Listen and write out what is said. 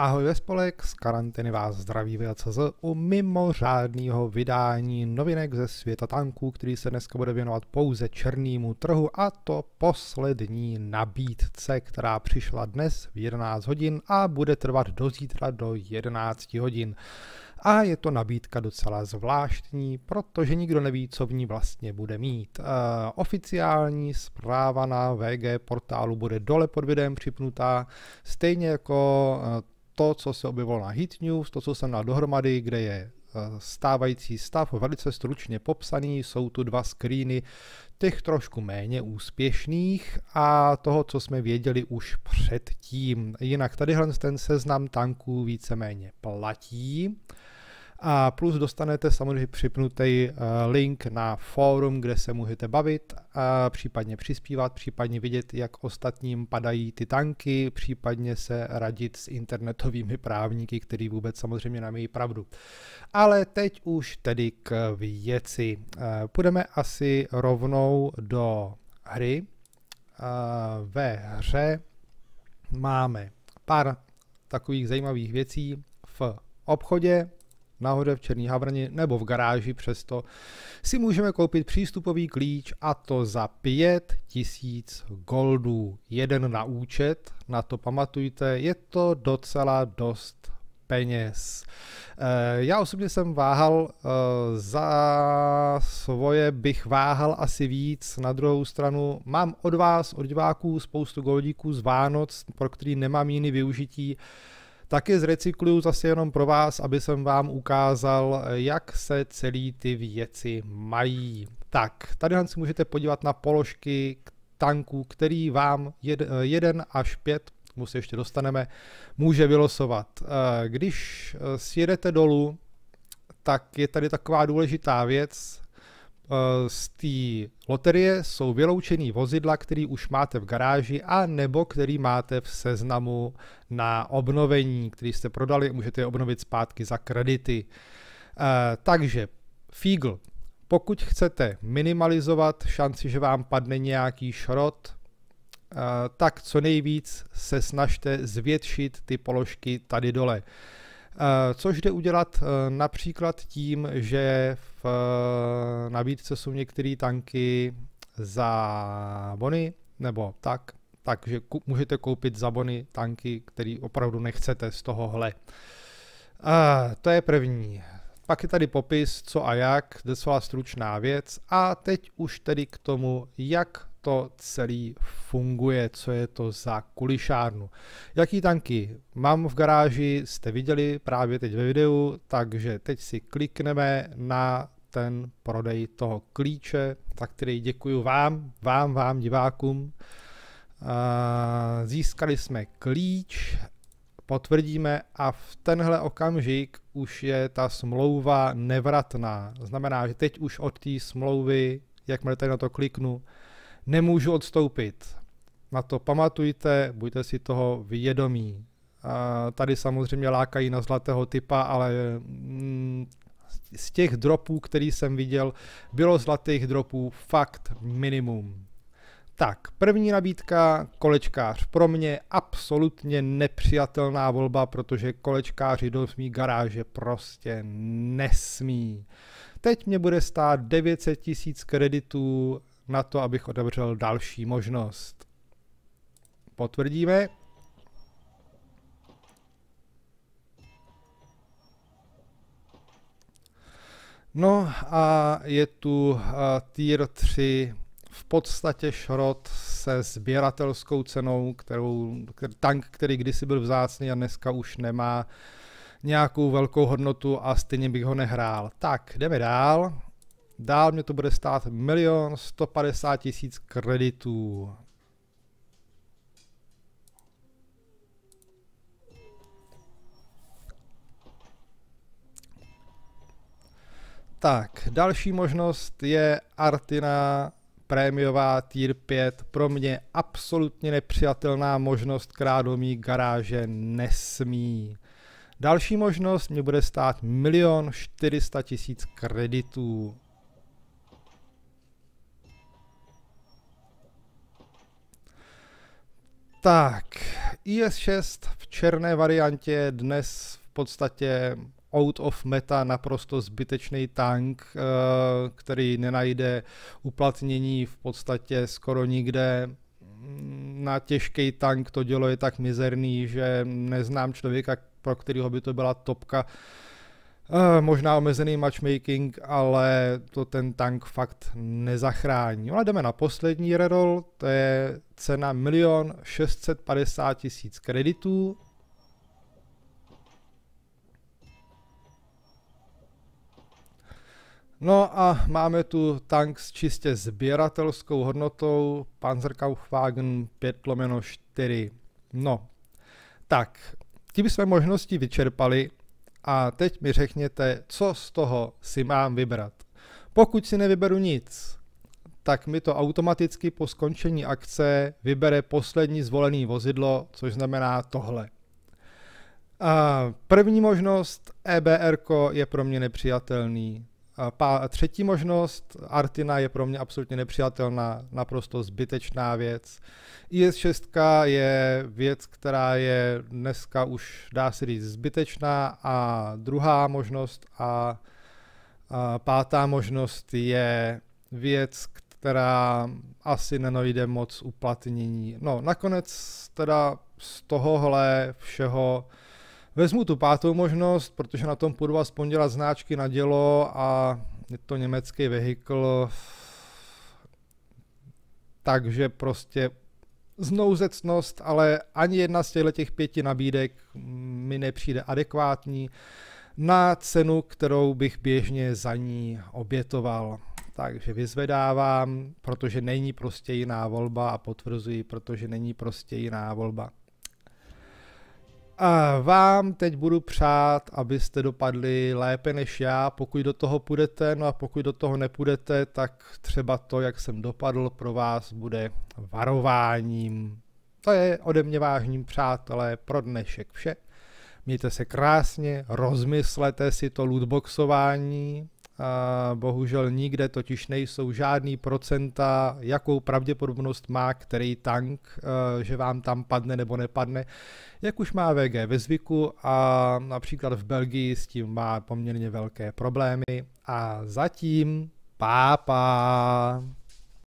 Ahoj ve spolek, z karantény vás zdraví VLCZ u mimořádného vydání novinek ze světa tanků, který se dneska bude věnovat pouze černému trhu a to poslední nabídce, která přišla dnes v 11 hodin a bude trvat do zítra do 11 hodin. A je to nabídka docela zvláštní, protože nikdo neví, co v ní vlastně bude mít. E, oficiální zpráva na VG portálu bude dole pod videem připnutá, stejně jako eh, to, co se objevilo na Hit News, to, co jsem dal dohromady, kde je eh, stávající stav velice stručně popsaný, jsou tu dva screeny těch trošku méně úspěšných a toho, co jsme věděli už předtím. Jinak tadyhle ten seznam tanků víceméně platí. A plus dostanete samozřejmě připnutý eh, link na fórum, kde se můžete bavit a eh, případně přispívat, případně vidět, jak ostatním padají ty tanky, případně se radit s internetovými právníky, který vůbec samozřejmě nemají pravdu. Ale teď už tedy k věci. Eh, půjdeme asi rovnou do hry. Ve hře máme pár takových zajímavých věcí v obchodě, nahoře v Černý Havrni nebo v garáži přesto si můžeme koupit přístupový klíč a to za 5000 goldů. Jeden na účet, na to pamatujte, je to docela dost peněz. Eh, já osobně jsem váhal, eh, za svoje bych váhal asi víc, na druhou stranu mám od vás, od diváků, spoustu goldíků z Vánoc, pro který nemám jiný využití, taky zrecykluju zase jenom pro vás, aby jsem vám ukázal, jak se celý ty věci mají. Tak, tady si můžete podívat na položky tanků, který vám 1 až 5 mu se ještě dostaneme, může vylosovat. Eh, když sjedete dolů, tak je tady taková důležitá věc, Eh, z té loterie jsou vyloučený vozidla, který už máte v garáži a nebo který máte v seznamu na obnovení, který jste prodali, můžete je obnovit zpátky za kredity. Eh, takže Fígl, pokud chcete minimalizovat šanci, že vám padne nějaký šrot, eh, tak co nejvíc se snažte zvětšit ty položky tady dole. Eh, což jde udělat eh, například tím, že v eh, nabídce jsou některé tanky za bony, nebo tak, takže můžete koupit za bony tanky, který opravdu nechcete z tohohle. Uh, to je první. Pak je tady popis, co a jak, docela stručná věc. A teď už tedy k tomu, jak to celý funguje, co je to za kulišárnu. Jaký tanky mám v garáži, jste viděli právě teď ve videu, takže teď si klikneme na ten prodej toho klíče, za který děkuji vám, vám, vám divákům. Získali jsme klíč, potvrdíme a v tenhle okamžik už je ta smlouva nevratná. Znamená, že teď už od té smlouvy, jakmile tady na to kliknu, nemůžu odstoupit. Na to pamatujte, buďte si toho vědomí. A tady samozřejmě lákají na zlatého typa, ale mm, z těch dropů, který jsem viděl, bylo zlatých dropů fakt minimum. Tak, první nabídka, kolečkář. Pro mě absolutně nepřijatelná volba, protože kolečkáři do mý garáže prostě nesmí. Teď mě bude stát 900 tisíc kreditů na to, abych otevřel další možnost. Potvrdíme. No a je tu tier 3 v podstatě šrot se sběratelskou cenou, kterou, tank, který kdysi byl vzácný a dneska už nemá nějakou velkou hodnotu a stejně bych ho nehrál. Tak, jdeme dál. Dál mě to bude stát milion 150 tisíc kreditů. Tak, další možnost je Artina prémiová tier 5. Pro mě absolutně nepřijatelná možnost, která do mý garáže nesmí. Další možnost mě bude stát milion 400 tisíc kreditů. Tak, IS-6 v černé variantě dnes v podstatě out of meta naprosto zbytečný tank, eh, který nenajde uplatnění v podstatě skoro nikde. Mm, na těžký tank to dělo je tak mizerný, že neznám člověka, pro kterého by to byla topka Uh, možná omezený matchmaking, ale to ten tank fakt nezachrání. No ale jdeme na poslední redol, to je cena 1 650 000 kreditů. No a máme tu tank s čistě sběratelskou hodnotou Panzerkaufwagen 5 4. No, tak, tím jsme možnosti vyčerpali a teď mi řekněte, co z toho si mám vybrat. Pokud si nevyberu nic, tak mi to automaticky po skončení akce vybere poslední zvolený vozidlo, což znamená tohle. A první možnost EBR je pro mě nepřijatelný. Pa, třetí možnost, Artina je pro mě absolutně nepřijatelná, naprosto zbytečná věc. IS-6 je věc, která je dneska už, dá se říct, zbytečná a druhá možnost a, a pátá možnost je věc, která asi nenojde moc uplatnění. No, nakonec teda z tohohle všeho Vezmu tu pátou možnost, protože na tom půjdu aspoň dělat značky na dělo a je to německý vehikl, takže prostě znouzecnost, ale ani jedna z těchto těch pěti nabídek mi nepřijde adekvátní na cenu, kterou bych běžně za ní obětoval. Takže vyzvedávám, protože není prostě jiná volba a potvrzuji, protože není prostě jiná volba. A vám teď budu přát, abyste dopadli lépe než já, pokud do toho půjdete, no a pokud do toho nepůjdete, tak třeba to, jak jsem dopadl, pro vás bude varováním. To je ode mě vážní přátelé pro dnešek vše. Mějte se krásně, rozmyslete si to lootboxování, Bohužel nikde totiž nejsou žádný procenta, jakou pravděpodobnost má který tank, eh, že vám tam padne nebo nepadne. Jak už má VG ve zvyku a například v Belgii s tím má poměrně velké problémy. A zatím pápa.